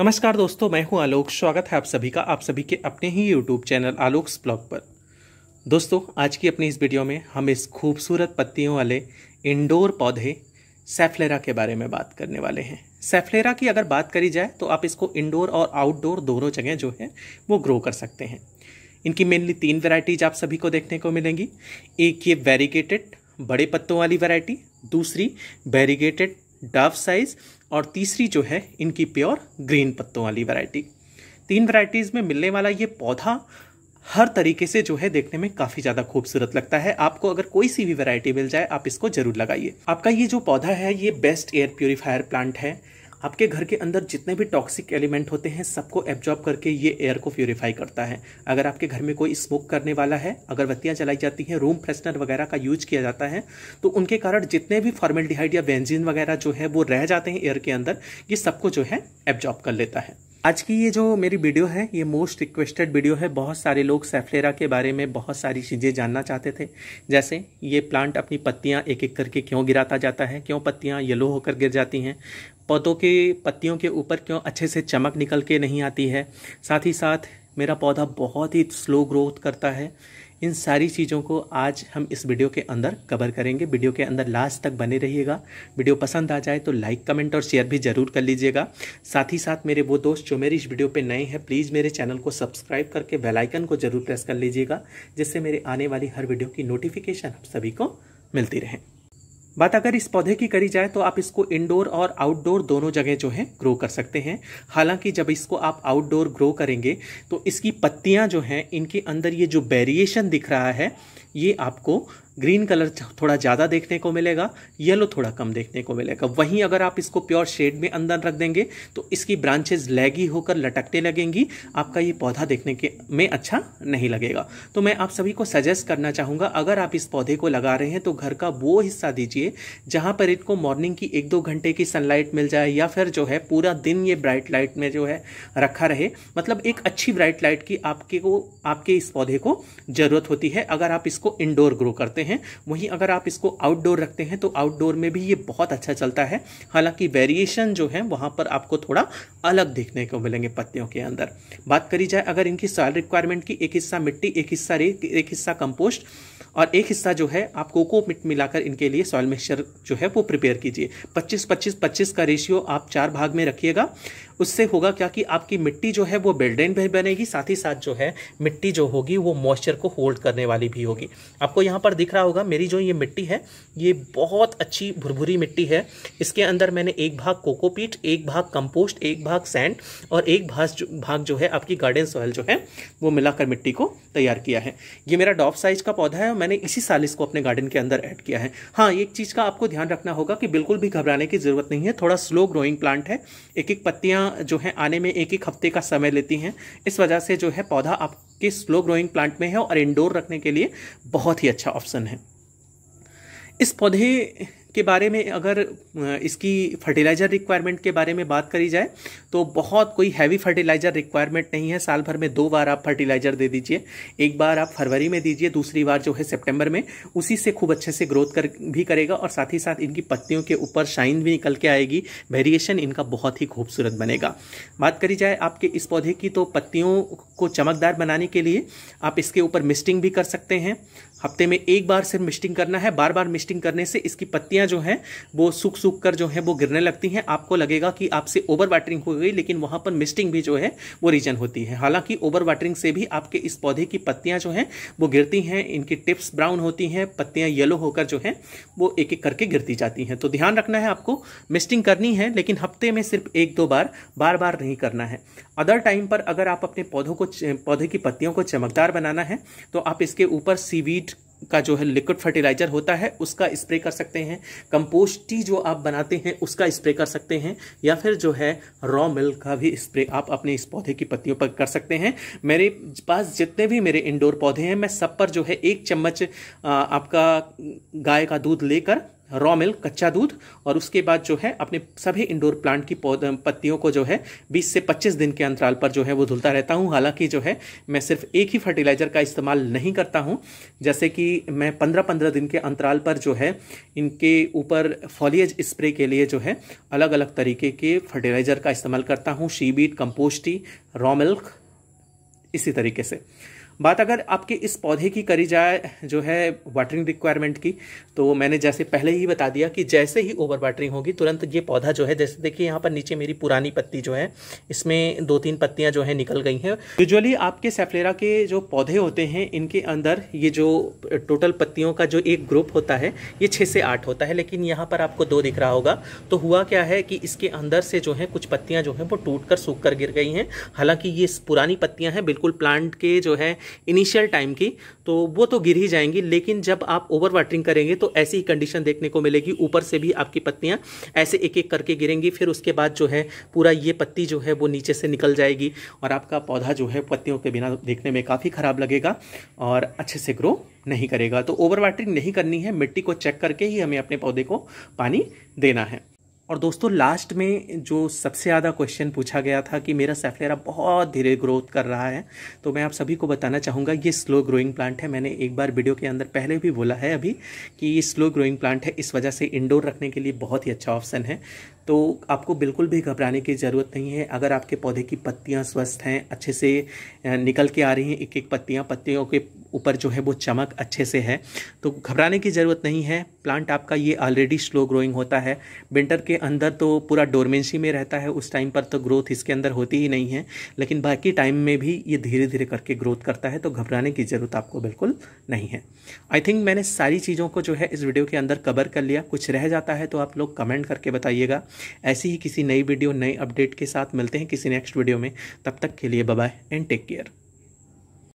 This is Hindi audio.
नमस्कार दोस्तों मैं हूं आलोक स्वागत है आप सभी का आप सभी के अपने ही यूट्यूब चैनल आलोक्स ब्लॉग पर दोस्तों आज की अपनी इस वीडियो में हम इस खूबसूरत पत्तियों वाले इंडोर पौधे सेफलेरा के बारे में बात करने वाले हैं सेफलेरा की अगर बात करी जाए तो आप इसको इंडोर और आउटडोर दोनों जगह जो है वो ग्रो कर सकते हैं इनकी मेनली तीन वेराइटीज आप सभी को देखने को मिलेंगी एक ये वेरीगेटेड बड़े पत्तों वाली वेराइटी दूसरी वेरीगेटेड डव साइज और तीसरी जो है इनकी प्योर ग्रीन पत्तों वाली वैरायटी तीन वैरायटीज़ में मिलने वाला ये पौधा हर तरीके से जो है देखने में काफ़ी ज़्यादा खूबसूरत लगता है आपको अगर कोई सी भी वैरायटी मिल जाए आप इसको जरूर लगाइए आपका ये जो पौधा है ये बेस्ट एयर प्योरीफायर प्लांट है आपके घर के अंदर जितने भी टॉक्सिक एलिमेंट होते हैं सबको एब्जॉर्ब करके ये एयर को प्योरीफाई करता है अगर आपके घर में कोई स्मोक करने वाला है बत्तियाँ जलाई जाती हैं रूम फ्रेशनर वगैरह का यूज किया जाता है तो उनके कारण जितने भी फॉर्मेलिहाइड या बेंजिन वगैरह जो है वो रह जाते हैं एयर के अंदर ये सबको जो है एब्जॉर्ब कर लेता है आज की ये जो मेरी वीडियो है ये मोस्ट रिक्वेस्टेड वीडियो है बहुत सारे लोग सेफलेरा के बारे में बहुत सारी चीज़ें जानना चाहते थे जैसे ये प्लांट अपनी पत्तियाँ एक एक करके क्यों गिराता जाता है क्यों पत्तियाँ येलो होकर गिर जाती हैं पौधों के पत्तियों के ऊपर क्यों अच्छे से चमक निकल के नहीं आती है साथ ही साथ मेरा पौधा बहुत ही स्लो ग्रोथ करता है इन सारी चीज़ों को आज हम इस वीडियो के अंदर कवर करेंगे वीडियो के अंदर लास्ट तक बने रहिएगा वीडियो पसंद आ जाए तो लाइक कमेंट और शेयर भी ज़रूर कर लीजिएगा साथ ही साथ मेरे वो दोस्त जो मेरे इस वीडियो पे नए हैं प्लीज़ मेरे चैनल को सब्सक्राइब करके बेलाइकन को ज़रूर प्रेस कर लीजिएगा जिससे मेरे आने वाली हर वीडियो की नोटिफिकेशन आप सभी को मिलती रहें बात अगर इस पौधे की करी जाए तो आप इसको इंडोर और आउटडोर दोनों जगह जो है ग्रो कर सकते हैं हालांकि जब इसको आप आउटडोर ग्रो करेंगे तो इसकी पत्तियां जो हैं इनके अंदर ये जो वेरिएशन दिख रहा है ये आपको ग्रीन कलर थोड़ा ज़्यादा देखने को मिलेगा येलो थोड़ा कम देखने को मिलेगा वहीं अगर आप इसको प्योर शेड में अंदर रख देंगे तो इसकी ब्रांचेज लैगी होकर लटकने लगेंगी आपका ये पौधा देखने के में अच्छा नहीं लगेगा तो मैं आप सभी को सजेस्ट करना चाहूँगा अगर आप इस पौधे को लगा रहे हैं तो घर का वो हिस्सा दीजिए जहाँ पर इनको मॉर्निंग की एक दो घंटे की सनलाइट मिल जाए या फिर जो है पूरा दिन ये ब्राइट लाइट में जो है रखा रहे मतलब एक अच्छी ब्राइट लाइट की आपके को आपके इस पौधे को ज़रूरत होती है अगर आप इस इसको इंडोर ग्रो करते हैं वहीं अगर आप इसको आउटडोर रखते हैं तो आउटडोर में भी ये बहुत अच्छा चलता है हालांकि वेरिएशन जो है वहाँ पर आपको थोड़ा अलग देखने को मिलेंगे पत्तियों के अंदर बात करी जाए अगर इनकी सॉयल रिक्वायरमेंट की एक हिस्सा मिट्टी एक हिस्सा रेत एक हिस्सा कंपोस्ट और एक हिस्सा जो है आप कोको मिट मिलाकर इनके लिए सॉयल मिक्सचर जो है वो प्रिपेयर कीजिए 25 25 25 का रेशियो आप चार भाग में रखिएगा उससे होगा क्या कि आपकी मिट्टी जो है वो बिल्डेन भी बनेगी साथ ही साथ जो है मिट्टी जो होगी वो मॉइस्चर को होल्ड करने वाली भी होगी आपको यहाँ पर दिख रहा होगा मेरी जो ये मिट्टी है ये बहुत अच्छी भुरभुरी मिट्टी है इसके अंदर मैंने एक भाग कोकोपीट एक भाग कंपोस्ट एक भाग सैंड और एक भाग जो भाग जो है आपकी गार्डन सॉयल जो है वो मिलाकर मिट्टी को तैयार किया है ये मेरा डॉप साइज का पौधा है और मैंने इसी साल इसको अपने गार्डन के अंदर ऐड किया है हाँ एक चीज़ का आपको ध्यान रखना होगा कि बिल्कुल भी घबराने की ज़रूरत नहीं है थोड़ा स्लो ग्रोइंग प्लांट है एक एक पत्तियाँ जो है आने में एक एक हफ्ते का समय लेती हैं इस वजह से जो है पौधा आपके स्लो ग्रोइंग प्लांट में है और इंडोर रखने के लिए बहुत ही अच्छा ऑप्शन है इस पौधे के बारे में अगर इसकी फर्टिलाइज़र रिक्वायरमेंट के बारे में बात करी जाए तो बहुत कोई हैवी फर्टिलाइज़र रिक्वायरमेंट नहीं है साल भर में दो बार आप फर्टिलाइज़र दे दीजिए एक बार आप फरवरी में दीजिए दूसरी बार जो है सेप्टेम्बर में उसी से खूब अच्छे से ग्रोथ कर भी करेगा और साथ ही साथ इनकी पत्तियों के ऊपर शाइन भी निकल के आएगी वेरिएशन इनका बहुत ही खूबसूरत बनेगा बात करी जाए आपके इस पौधे की तो पत्तियों को चमकदार बनाने के लिए आप इसके ऊपर मिस्टिंग भी कर सकते हैं हफ्ते में एक बार सिर्फ मिस्टिंग करना है बार बार मिस्टिंग करने से इसकी पत्तियां जो हैं वो सूख सूख कर जो है वो गिरने लगती हैं आपको लगेगा कि आपसे ओवर वाटरिंग हो गई लेकिन वहाँ पर मिस्टिंग भी जो है वो रीजन होती है हालांकि ओवर वाटरिंग से भी आपके इस पौधे की पत्तियाँ जो हैं वो गिरती हैं इनकी टिप्स ब्राउन होती हैं पत्तियाँ येलो होकर जो है वो एक एक करके गिरती जाती हैं तो ध्यान रखना है आपको मिस्टिंग करनी है लेकिन हफ्ते में सिर्फ एक दो बार बार बार नहीं करना है अदर टाइम पर अगर आप अपने पौधों को पौधे की पत्तियों को चमकदार बनाना है तो आप इसके ऊपर सीवीड का जो है लिक्विड फर्टिलाइजर होता है उसका स्प्रे कर सकते हैं कंपोस्ट टी जो आप बनाते हैं उसका स्प्रे कर सकते हैं या फिर जो है रॉ मिल्क का भी स्प्रे आप अपने इस पौधे की पत्तियों पर कर सकते हैं मेरे पास जितने भी मेरे इंडोर पौधे हैं मैं सब पर जो है एक चम्मच आपका गाय का दूध लेकर रॉ मिल्क कच्चा दूध और उसके बाद जो है अपने सभी इंडोर प्लांट की पत्तियों को जो है 20 से 25 दिन के अंतराल पर जो है वो धुलता रहता हूँ हालांकि जो है मैं सिर्फ एक ही फर्टिलाइज़र का इस्तेमाल नहीं करता हूँ जैसे कि मैं 15-15 दिन के अंतराल पर जो है इनके ऊपर फॉलियज स्प्रे के लिए जो है अलग अलग तरीके के फर्टिलाइज़र का इस्तेमाल करता हूँ शीबीट कंपोस्टी रॉ मिल्क इसी तरीके से बात अगर आपके इस पौधे की करी जाए जो है वाटरिंग रिक्वायरमेंट की तो मैंने जैसे पहले ही बता दिया कि जैसे ही ओवर वाटरिंग होगी तुरंत ये पौधा जो है जैसे देखिए यहाँ पर नीचे मेरी पुरानी पत्ती जो है इसमें दो तीन पत्तियाँ जो है निकल गई हैं यूजअली आपके सेफलेरा के जो पौधे होते हैं इनके अंदर ये जो टोटल पत्तियों का जो एक ग्रुप होता है ये छः से आठ होता है लेकिन यहाँ पर आपको दो दिख रहा होगा तो हुआ क्या है कि इसके अंदर से जो है कुछ पत्तियाँ जो हैं वो टूट कर सूख कर गिर गई हैं हालांकि ये पुरानी पत्तियाँ हैं बिल्कुल प्लांट के जो है इनिशियल टाइम की तो वो तो गिर ही जाएंगी लेकिन जब आप ओवर वाटरिंग करेंगे तो ऐसी ही कंडीशन देखने को मिलेगी ऊपर से भी आपकी पत्तियाँ ऐसे एक एक करके गिरेंगी फिर उसके बाद जो है पूरा ये पत्ती जो है वो नीचे से निकल जाएगी और आपका पौधा जो है पत्तियों के बिना देखने में काफ़ी ख़राब लगेगा और अच्छे से ग्रो नहीं करेगा तो ओवर वाटरिंग नहीं करनी है मिट्टी को चेक करके ही हमें अपने पौधे को पानी देना है और दोस्तों लास्ट में जो सबसे ज़्यादा क्वेश्चन पूछा गया था कि मेरा सेफलेरा बहुत धीरे ग्रोथ कर रहा है तो मैं आप सभी को बताना चाहूँगा ये स्लो ग्रोइंग प्लांट है मैंने एक बार वीडियो के अंदर पहले भी बोला है अभी कि ये स्लो ग्रोइंग प्लांट है इस वजह से इंडोर रखने के लिए बहुत ही अच्छा ऑप्शन है तो आपको बिल्कुल भी घबराने की ज़रूरत नहीं है अगर आपके पौधे की पत्तियाँ स्वस्थ हैं अच्छे से निकल के आ रही हैं एक एक पत्तियाँ पत्तियों के ऊपर जो है वो चमक अच्छे से है तो घबराने की ज़रूरत नहीं है प्लांट आपका ये ऑलरेडी स्लो ग्रोइंग होता है विंटर के अंदर तो पूरा डोरमेंसी में रहता है उस टाइम पर तो ग्रोथ इसके अंदर होती ही नहीं है लेकिन बाकी टाइम में भी ये धीरे धीरे करके ग्रोथ करता है तो घबराने की ज़रूरत आपको बिल्कुल नहीं है आई थिंक मैंने सारी चीज़ों को जो है इस वीडियो के अंदर कवर कर लिया कुछ रह जाता है तो आप लोग कमेंट करके बताइएगा ऐसी ही किसी नई वीडियो नए अपडेट के साथ मिलते हैं किसी नेक्स्ट वीडियो में तब तक के लिए बाय एंड टेक केयर